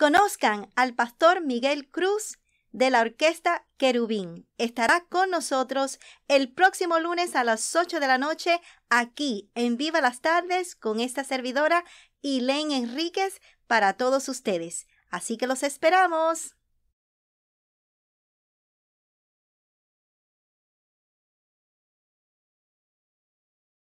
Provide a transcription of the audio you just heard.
Conozcan al pastor Miguel Cruz de la orquesta Querubín. Estará con nosotros el próximo lunes a las 8 de la noche aquí en Viva las Tardes con esta servidora Len Enríquez para todos ustedes. Así que los esperamos.